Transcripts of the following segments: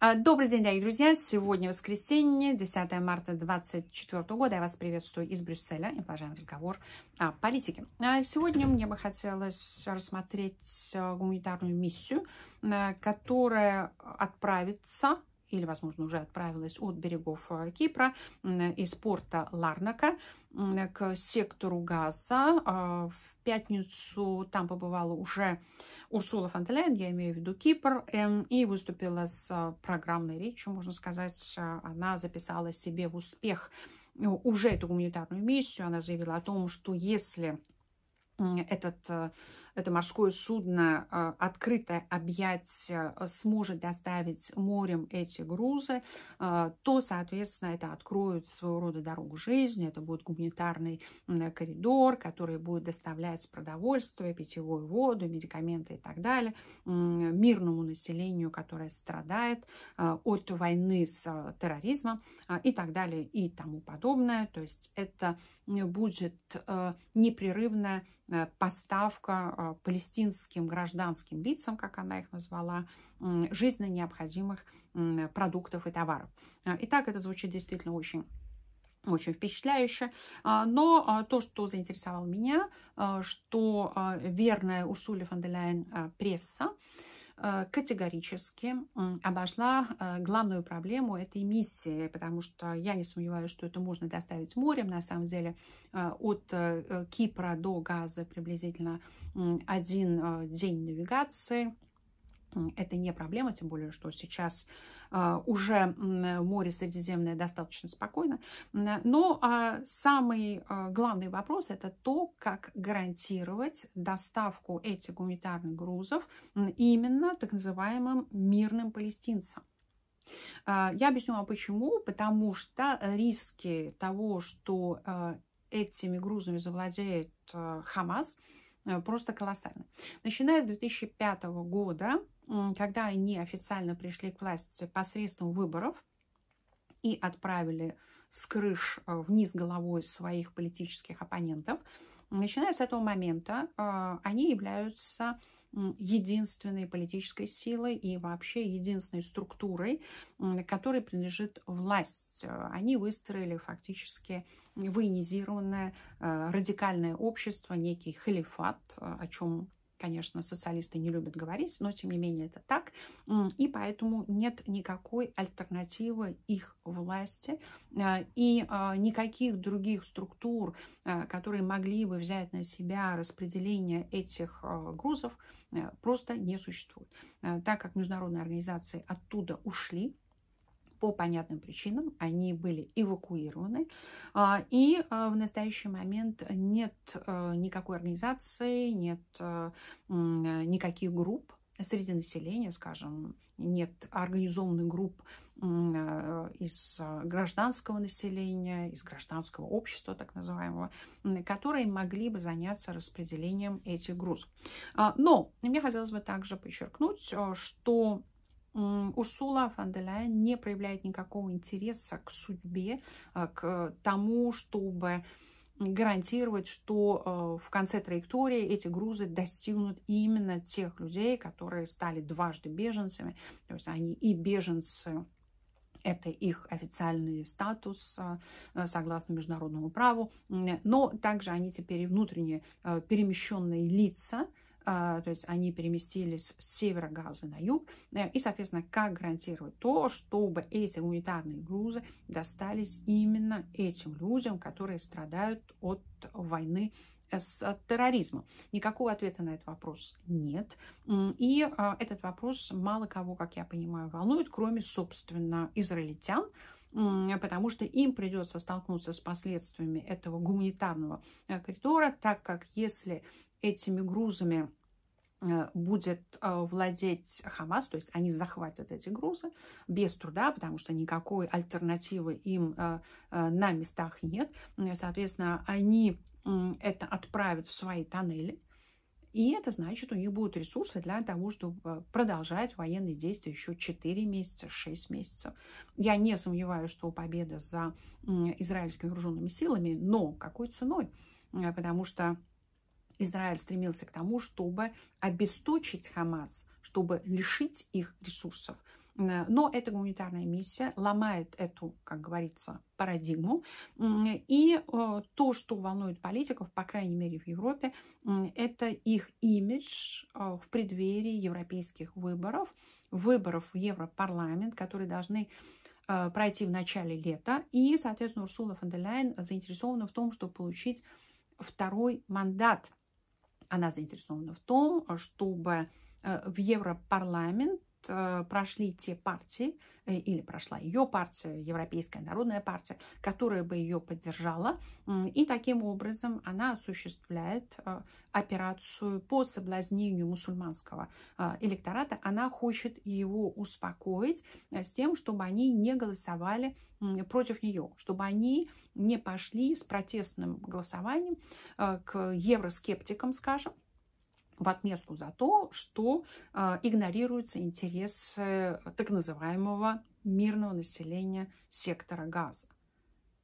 А, добрый день, дорогие друзья! Сегодня воскресенье, 10 марта 2024 года. Я вас приветствую из Брюсселя и продолжаем разговор о политике. А, сегодня мне бы хотелось рассмотреть э, гуманитарную миссию, э, которая отправится или, возможно, уже отправилась от берегов э, Кипра из порта Ларнака к сектору Газа в пятницу там побывала уже Урсула Фонтеляйн, я имею в виду Кипр, эм, и выступила с а, программной речью, можно сказать. А, она записала себе в успех ну, уже эту гуманитарную миссию. Она заявила о том, что если этот, э, это морское судно э, открытое объять э, сможет доставить морем эти грузы, то, соответственно, это откроет своего рода дорогу жизни, это будет гуманитарный коридор, который будет доставлять продовольствие, питьевую воду, медикаменты и так далее мирному населению, которое страдает от войны с терроризмом и так далее и тому подобное. То есть это будет непрерывная Э, поставка э, палестинским гражданским лицам, как она их назвала, жизненно необходимых продуктов и товаров. Э, итак, это звучит действительно очень очень впечатляюще. А, но а, то, что заинтересовало меня, что а, верная Урсуля фон де Ляйен пресса, Э, категорически обошла э, главную проблему этой миссии, потому что я не сомневаюсь, что это можно доставить морем. На самом деле э, от Кипра до Газы приблизительно один день навигации – это не проблема, тем более, что сейчас а, уже море Средиземное достаточно спокойно. Но а, самый а, главный вопрос – это то, как гарантировать доставку этих гуманитарных грузов именно так называемым мирным палестинцам. Я объясню вам почему. Потому что риски того, что этими грузами завладеет Хамас, э, просто колоссальны. Начиная с 2005 года когда они официально пришли к власти посредством выборов и отправили с крыш э, вниз головой своих политических оппонентов, начиная с этого момента э, они являются единственной политической силой и вообще единственной структурой, которой принадлежит власть. Э, они выстроили фактически военизированное радикальное общество, некий халифат, о чем Конечно, социалисты не любят говорить, но тем не менее это так. И поэтому нет никакой альтернативы их власти э, и э, никаких других структур, э, которые могли бы взять на себя распределение этих грузов, просто не существует. Так как международные организации оттуда ушли, по понятным причинам они были эвакуированы. А, и а, в настоящий момент нет а, никакой организации, нет никаких групп среди населения, скажем, нет организованных групп из гражданского населения, из гражданского общества, так называемого, которые могли бы заняться распределением этих грузов. Но мне хотелось бы также подчеркнуть, что Урсула фон де Ляйен не проявляет никакого интереса к судьбе, а, к тому, чтобы гарантировать, что э, в конце траектории эти грузы достигнут именно тех людей, которые стали дважды беженцами. То есть они и беженцы, это их официальный статус э, э, согласно международному праву, но также они теперь и внутренне перемещенные лица – а, то есть они переместились с севера Газы на юг, э, и, соответственно, как гарантировать то, чтобы эти гуманитарные грузы достались именно этим людям, которые страдают от войны с терроризмом? Никакого ответа на этот вопрос нет. И а, этот вопрос мало кого, как я понимаю, волнует, кроме, собственно, израильтян, потому что им придется столкнуться с последствиями этого гуманитарного э, коридора, так как если этими грузами Э, будет э, владеть Хамас, то есть они захватят эти грузы без труда, потому что никакой альтернативы им э, на местах нет. Соответственно, они это отправят в свои тоннели, и это значит, у них будут ресурсы для того, чтобы продолжать военные действия еще 4 месяца, 6 месяцев. Я не сомневаюсь, что победа за израильскими вооруженными силами, но какой ценой? Потому что Израиль стремился к тому, чтобы обесточить Хамас, чтобы лишить их ресурсов. Но эта гуманитарная миссия ломает эту, как говорится, парадигму. И э, то, что волнует политиков, по крайней мере в Европе, это их имидж э, в преддверии европейских выборов, выборов в Европарламент, которые должны э, пройти в начале лета. И, соответственно, Урсула фон дер Ляйен заинтересована в том, чтобы получить второй мандат – она заинтересована в том, э, чтобы э, в Европарламент Э, прошли те партии, э, или прошла ее партия, Европейская народная партия, которая бы ее поддержала. И таким образом она осуществляет э, операцию по соблазнению мусульманского электората. Она хочет его успокоить с тем, чтобы они не голосовали против нее, чтобы они не пошли с протестным голосованием к евроскептикам, скажем, в отместку за то, что а, э, игнорируются интересы так называемого мирного населения сектора газа.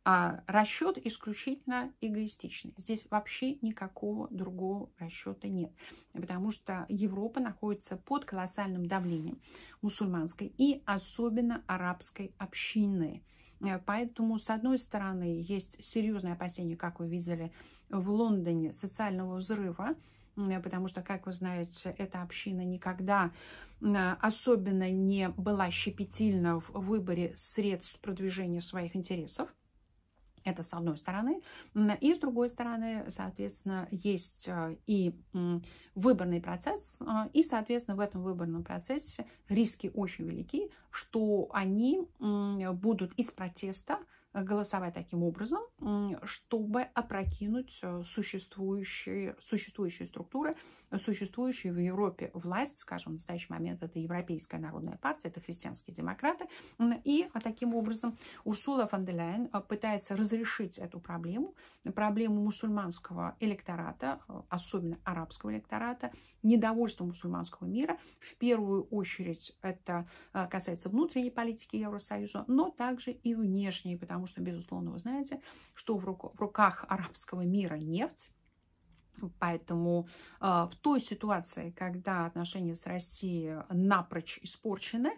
А расчет исключительно эгоистичный. Здесь вообще никакого другого расчета нет, потому что Европа находится под колоссальным давлением мусульманской и особенно арабской общины. Э, поэтому, с одной стороны, есть серьезные опасения, как вы видели в Лондоне, социального взрыва, потому что, как вы знаете, эта община никогда особенно не была щепетильна в выборе средств продвижения своих интересов. Это с одной стороны. И с другой стороны, соответственно, есть э, и выборный процесс. А, и, соответственно, в этом выборном процессе риски очень велики, что они будут из протеста голосовать таким образом, чтобы опрокинуть э, существующие, существующие структуры, существующие в Европе власть, скажем, в настоящий момент это Европейская народная партия, это христианские демократы. И таким образом Урсула фон дер Ляйен э, пытается разрешить эту проблему, проблему мусульманского электората, э, особенно арабского электората, недовольство мусульманского мира. В первую очередь это а, касается внутренней политики Евросоюза, но также и внешней, потому что, безусловно, вы знаете, что в руках арабского мира нефть, Поэтому э, в той ситуации, когда отношения с Россией напрочь испорчены,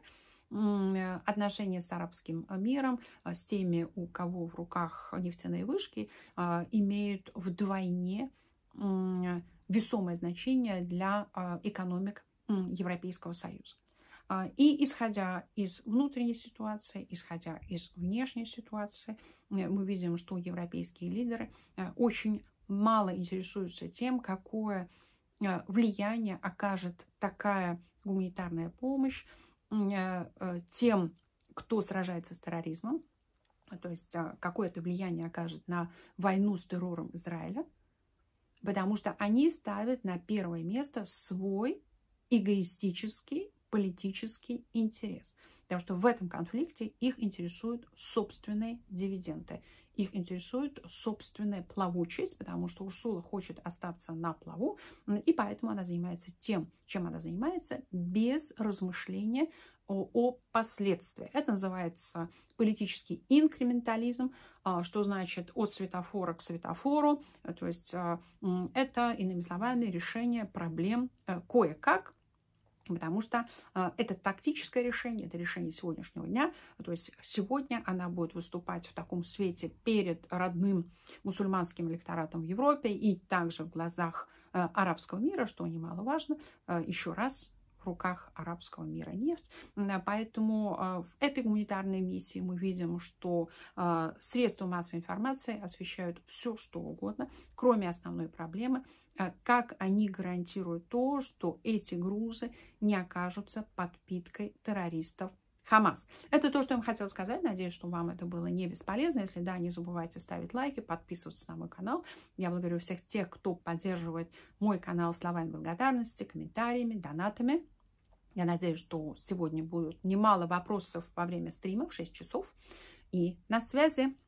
э, отношения с арабским а, миром, э, с теми, у кого в руках нефтяные вышки, имеют вдвойне весомое значение для а, экономик Европейского Союза. А, и исходя из внутренней ситуации, исходя из внешней ситуации, э, мы видим, что европейские лидеры э, очень мало интересуются тем, какое э, влияние окажет такая гуманитарная помощь тем, кто сражается с терроризмом, то есть а, какое это влияние окажет на войну с террором Израиля – потому что они ставят на первое место свой эгоистический политический интерес. Потому что в этом конфликте их интересуют собственные дивиденды. Их интересует собственная плавучесть, потому что Урсула хочет остаться на плаву, и поэтому она занимается тем, чем она занимается, без размышления о, о последствиях. Это называется политический инкрементализм, а, что значит от светофора к светофору. Э, то есть а, это, иными словами, решение проблем э, кое-как, Потому что э, это тактическое решение, это решение сегодняшнего дня. То есть сегодня она будет выступать в таком свете перед родным мусульманским электоратом в Европе и также в глазах э, арабского мира, что немаловажно. Э, еще раз руках арабского мира нефть. Э, поэтому э, в этой гуманитарной миссии мы видим, что э, средства массовой информации освещают все, что угодно, кроме основной проблемы, как они гарантируют то, что эти грузы не окажутся подпиткой террористов Хамас. Это то, что я вам хотела сказать. Надеюсь, что вам это было не бесполезно. Если да, не забывайте ставить лайки, подписываться на мой канал. Я благодарю всех тех, кто поддерживает мой канал словами благодарности, комментариями, донатами. Я надеюсь, что сегодня будет немало вопросов во время стрима в 6 часов. И на связи.